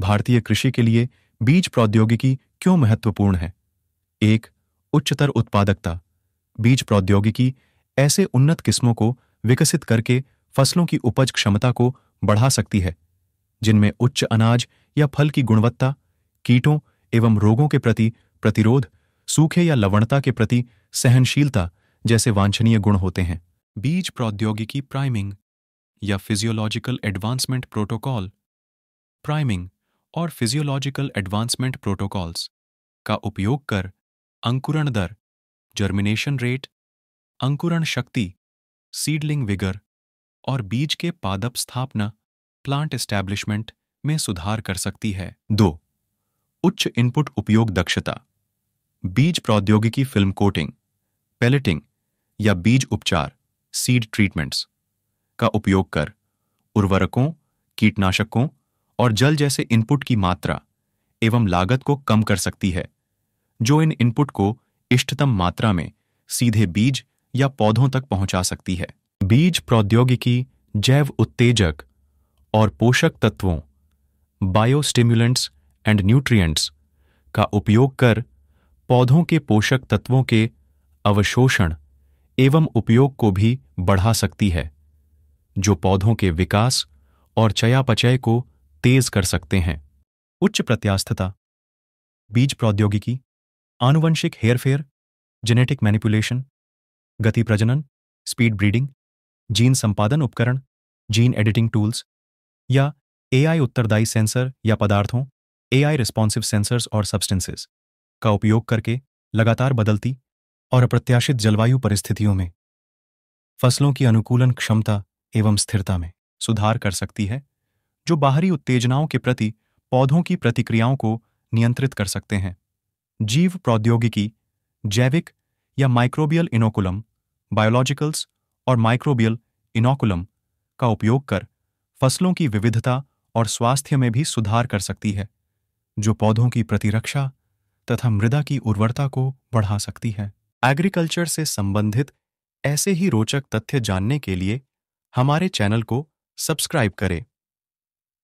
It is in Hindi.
भारतीय कृषि के लिए बीज प्रौद्योगिकी क्यों महत्वपूर्ण है एक उच्चतर उत्पादकता बीज प्रौद्योगिकी ऐसे उन्नत किस्मों को विकसित करके फसलों की उपज क्षमता को बढ़ा सकती है जिनमें उच्च अनाज या फल की गुणवत्ता कीटों एवं रोगों के प्रति प्रतिरोध सूखे या लवणता के प्रति सहनशीलता जैसे वांछनीय गुण होते हैं बीज प्रौद्योगिकी प्राइमिंग या फिजियोलॉजिकल एडवांसमेंट प्रोटोकॉल प्राइमिंग और फिजियोलॉजिकल एडवांसमेंट प्रोटोकॉल्स का उपयोग कर अंकुरण दर जर्मिनेशन रेट अंकुरण शक्ति सीडलिंग विगर और बीज के पादप स्थापना प्लांट एस्टैब्लिशमेंट में सुधार कर सकती है दो उच्च इनपुट उपयोग दक्षता बीज प्रौद्योगिकी फिल्म कोटिंग पेलेटिंग या बीज उपचार सीड ट्रीटमेंट्स का उपयोग कर उर्वरकों कीटनाशकों और जल जैसे इनपुट की मात्रा एवं लागत को कम कर सकती है जो इन इनपुट को इष्टतम मात्रा में सीधे बीज या पौधों तक पहुंचा सकती है बीज प्रौद्योगिकी जैव उत्तेजक और पोषक तत्वों बायोस्टिम्युलेंट्स एंड न्यूट्रिएंट्स का उपयोग कर पौधों के पोषक तत्वों के अवशोषण एवं उपयोग को भी बढ़ा सकती है जो पौधों के विकास और चयापचय को तेज कर सकते हैं उच्च प्रत्यास्थता बीज प्रौद्योगिकी आनुवंशिक हेरफेर जेनेटिक मैनिपुलेशन गति प्रजनन स्पीड ब्रीडिंग जीन संपादन उपकरण जीन एडिटिंग टूल्स या एआई उत्तरदायी सेंसर या पदार्थों एआई रिस्पॉन्सिव सेंसर्स और सब्सटेंसेस का उपयोग करके लगातार बदलती और अप्रत्याशित जलवायु परिस्थितियों में फसलों की अनुकूलन क्षमता एवं स्थिरता में सुधार कर सकती है जो बाहरी उत्तेजनाओं के प्रति पौधों की प्रतिक्रियाओं को नियंत्रित कर सकते हैं जीव प्रौद्योगिकी जैविक या माइक्रोबियल इनोकुलम बायोलॉजिकल्स और माइक्रोबियल इनोकुलम का उपयोग कर फसलों की विविधता और स्वास्थ्य में भी सुधार कर सकती है जो पौधों की प्रतिरक्षा तथा मृदा की उर्वरता को बढ़ा सकती है एग्रीकल्चर से संबंधित ऐसे ही रोचक तथ्य जानने के लिए हमारे चैनल को सब्सक्राइब करें